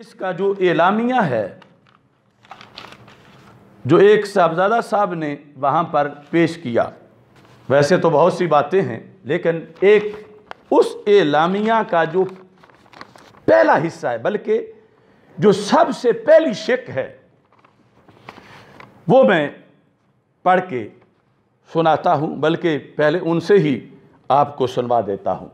इसका जो एलामिया है जो एक साहबजादा साहब ने वहाँ पर पेश किया वैसे तो बहुत सी बातें हैं लेकिन एक उस एलामिया का जो पहला हिस्सा है बल्कि जो सबसे पहली शिक है वो मैं पढ़ के सुनाता हूँ बल्कि पहले उनसे ही आपको सुनवा देता हूँ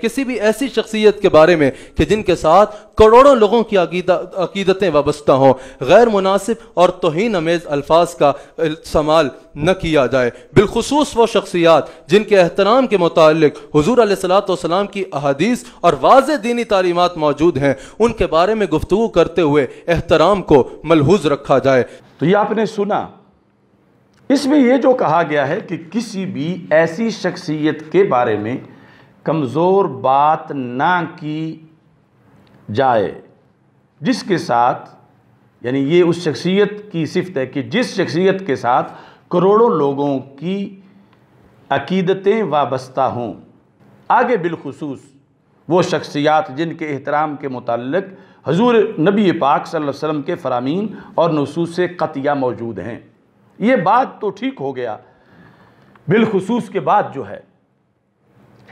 किसी भी ऐसी शख्सियत के बारे में कि जिनके साथ करोड़ों लोगों की अकीदतें वाबस्ता हों गैर मुनासिब और तोहन अमेज़ अल्फाज का इस्तेमाल न किया जाए बिलखसूस वो शख्सियात जिनके अहतराम के मुतक हजूर सलाम की अहादीस और वाज दीनी तालीमत मौजूद हैं उनके बारे में गुफ्तु करते हुए एहतराम को मलहूज रखा जाए तो ये आपने सुना इसमें यह जो कहा गया है कि किसी भी ऐसी शख्सियत के बारे में कमज़ोर बात ना की जाए जिसके साथ यानी ये उस शख्सियत की सिफत है कि जिस शख्सियत के साथ करोड़ों लोगों की अकीदतें वाबस्ता हों आगे बिलखसूस वो शख्सियात जिनके एहतराम के मतलब हजूर नबी पाक सल्लल्लाहु अलैहि वसल्लम के फ़रामीन और नसूस कतिया मौजूद हैं ये बात तो ठीक हो गया बिलखसूस के बाद जो है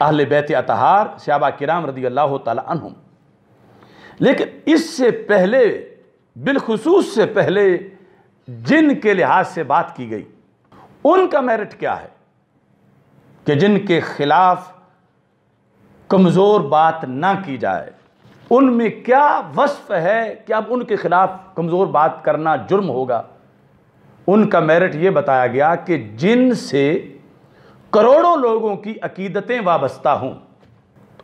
अहल बैत अतहार श्याबा कराम रदी अल्लाह तुम लेकिन इससे पहले बिलखसूस से पहले जिन के लिहाज से बात की गई उनका मेरिट क्या है कि जिनके खिलाफ कमज़ोर बात ना की जाए उनमें क्या वस्फ है कि अब उनके खिलाफ कमज़ोर बात करना जुर्म होगा उनका मेरिट ये बताया गया कि जिन से करोड़ों लोगों की अकीदतें वाबस्ता हूँ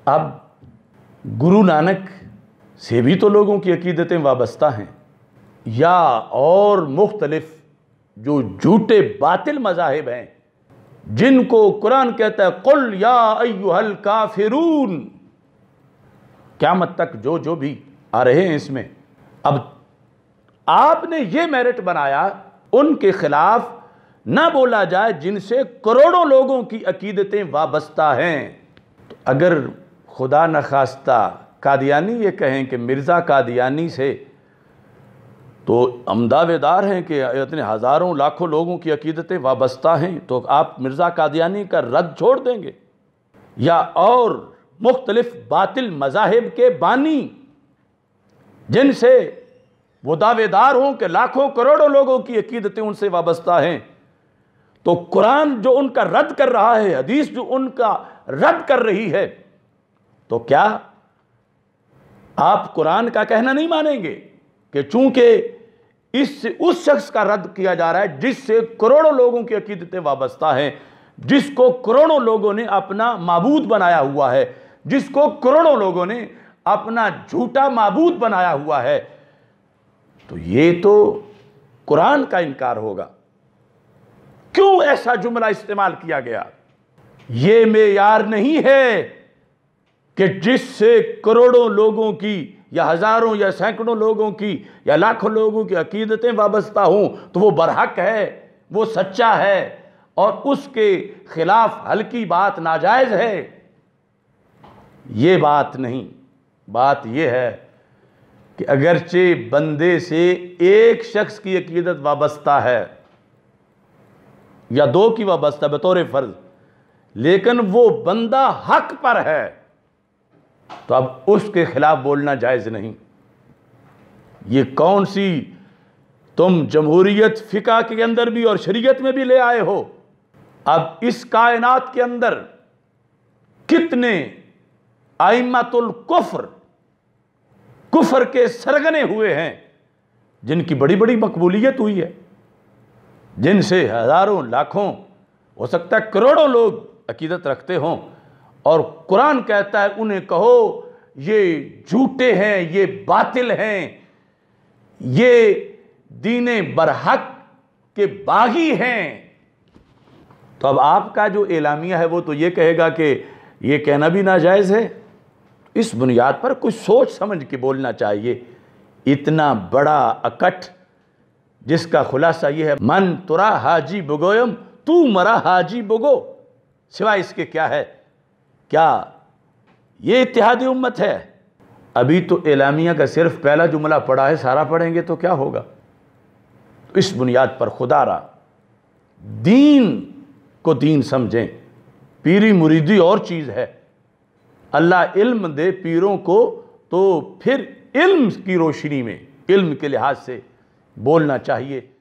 अब गुरु नानक से भी तो लोगों की अकीदतें वाबस्ता हैं या और मुख्तलफ़ जो झूठे बातिल मजाहब हैं जिनको कुरान कहता है कुल या अयुहल काफिरून मत तक जो जो भी आ रहे हैं इसमें अब आपने ये मेरिट बनाया उनके खिलाफ ना बोला जाए जिनसे करोड़ों लोगों की अकीदतें वाबस्ता हैं तो अगर खुदा न खास्ता कादियानी ये कहें कि मिर्ज़ा कादियानी से तो हम दावेदार हैं कि इतने हज़ारों लाखों लोगों की अकीदतें वाबस्ता हैं तो आप मिर्ज़ा कादियानी का रद्द छोड़ देंगे या और मुख्तलफ़ बातिल मजाहब के बानी जिनसे वो दावेदार हों कि लाखों करोड़ों लोगों की अकीदतें उनसे वाबस्ता हैं तो कुरान जो उनका रद्द कर रहा है हदीस जो उनका रद्द कर रही है तो क्या आप कुरान का कहना नहीं मानेंगे कि चूंकि इस उस शख्स का रद्द किया जा रहा है जिससे करोड़ों लोगों की अकीदतें वाबस्ता हैं जिसको करोड़ों लोगों ने अपना मबूद बनाया हुआ है जिसको करोड़ों लोगों ने अपना झूठा मबूद बनाया हुआ है तो ये तो कुरान का इनकार होगा क्यों ऐसा जुमला इस्तेमाल किया गया ये मेयार नहीं है कि जिससे करोड़ों लोगों की या हज़ारों या सैकड़ों लोगों की या लाखों लोगों की अकीदतें वाबस्ता हों तो वो बरहक है वो सच्चा है और उसके खिलाफ हल्की बात नाजायज़ है ये बात नहीं बात यह है कि अगरचे बंदे से एक शख्स की अकीदत वाबस्ता है या दो की वाबस्ता बतौर फ़र्ज लेकिन वो बंदा हक पर है तो अब उसके खिलाफ बोलना जायज़ नहीं ये कौन सी तुम जमहूरियत फ़िका के अंदर भी और शरीयत में भी ले आए हो अब इस कायनात के अंदर कितने आइमतुल कुफर कुफर के सरगने हुए हैं जिनकी बड़ी बड़ी मकबूलियत हुई है जिनसे हज़ारों लाखों हो सकता है करोड़ों लोग अकीदत रखते हों और कुरान कहता है उन्हें कहो ये झूठे हैं ये बातिल हैं ये दीन बरहक के बागी हैं तो अब आपका जो एलामिया है वो तो ये कहेगा कि ये कहना भी नाजायज़ है इस बुनियाद पर कुछ सोच समझ के बोलना चाहिए इतना बड़ा अकट जिसका खुलासा यह है मन तुरा हाजी बगोयम तू मरा हाजी बुगो सिवाय इसके क्या है क्या ये इतिहादी उम्मत है अभी तो एलामिया का सिर्फ पहला जुमला पढ़ा है सारा पढ़ेंगे तो क्या होगा तो इस बुनियाद पर खुदा रहा दीन को दीन समझें पीरी मुरीदी और चीज़ है अल्लाह इल्म दे पीरों को तो फिर इल्म की रोशनी में इल्म के लिहाज से बोलना चाहिए